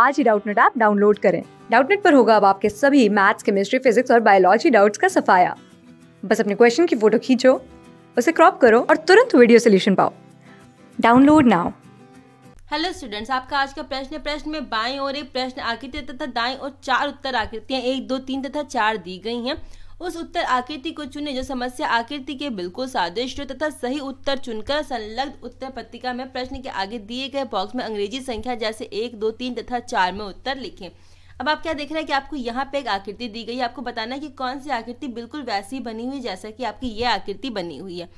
आज ही Doubtnut app download करें डाउटनेट पर होगा अब आपके सभी मैथ्स केमिस्ट्री फिजिक्स और बायोलॉजी डाउट्स का सफाया बस अपने क्वेश्चन की फोटो खींचो उसे क्रॉप करो और तुरंत वीडियो सोल्यूशन पाओ डाउनलोड नाउ हेलो स्टूडेंट्स आपका आज का प्रश्न प्रश्न में बाएं ओर एक प्रश्न आकृति तथा दाएं और चार उत्तर आकृतियां एक दो तीन तथा चार दी गई हैं उस उत्तर आकृति को चुने जो समस्या आकृति के बिल्कुल सादृश्य तथा सही उत्तर चुनकर संलग्न उत्तर पत्रिका में प्रश्न के आगे दिए गए बॉक्स में अंग्रेजी संख्या जैसे एक दो तीन तथा चार में उत्तर लिखें अब आप क्या देख रहे हैं कि आपको यहाँ पे एक आकृति दी गई है आपको बताना है कि कौन सी आकृति बिल्कुल वैसी बनी हुई जैसा कि आपकी ये आकृति बनी हुई है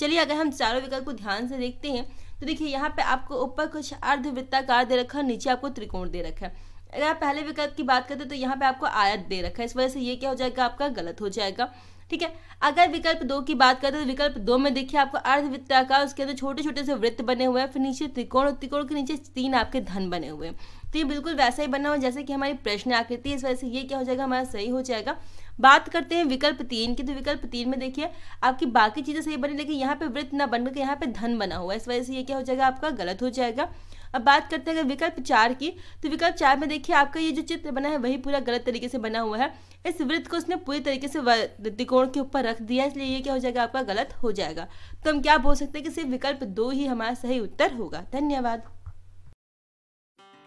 चलिए अगर हम चारों विकल्प को ध्यान से देखते हैं तो देखिए यहाँ पे आपको ऊपर कुछ अर्धवृत्ताकार दे रखा है नीचे आपको त्रिकोण दे रखा है अगर आप पहले विकल्प की बात करते तो यहाँ पे आपको आयत दे रखा है इस वजह से ये क्या हो जाएगा आपका गलत हो जाएगा ठीक है अगर विकल्प दो की बात करते तो विकल्प दो में देखिए आपको अर्धवृत्ताकार उसके अंदर छोटे छोटे से वृत्त बने हुए हैं फिर नीचे त्रिकोण और त्रिकोण के नीचे तीन आपके धन बने हुए हैं तो ये बिल्कुल वैसा ही बना हुआ जैसे कि हमारी प्रश्न आकृति इस वजह से ये क्या हो जाएगा हमारा सही हो जाएगा बात करते हैं विकल्प तीन की तो विकल्प तीन में देखिए आपकी बाकी चीज़ें सही बनी लेकिन यहाँ पे वृत्त ना बनकर यहाँ पे धन बना हुआ है इस वजह से ये क्या हो जाएगा आपका गलत हो जाएगा अब बात करते हैं अगर विकल्प चार की तो विकल्प चार में देखिए आपका ये जो चित्र बना है वही पूरा गलत तरीके से बना हुआ है इस वृत्त को उसने पूरी तरीके से त्रिकोण के ऊपर रख दिया इसलिए ये क्या हो जाएगा आपका गलत हो जाएगा तो हम क्या बोल सकते हैं कि सिर्फ विकल्प दो ही हमारा सही उत्तर होगा धन्यवाद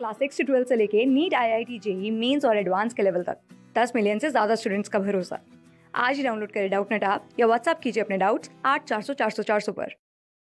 क्लास सिक्स से ट्वेल्थ से लेके NEET I I T JEE mains और एडवांस के लेवल तक दस मिलियन से ज़्यादा स्टूडेंट्स का भरोसा आज ही डाउनलोड करें डाउट नेट आप या व्हाट्सअप कीजिए अपने डाउट्स आठ चार सौ चार सौ चार सौ पर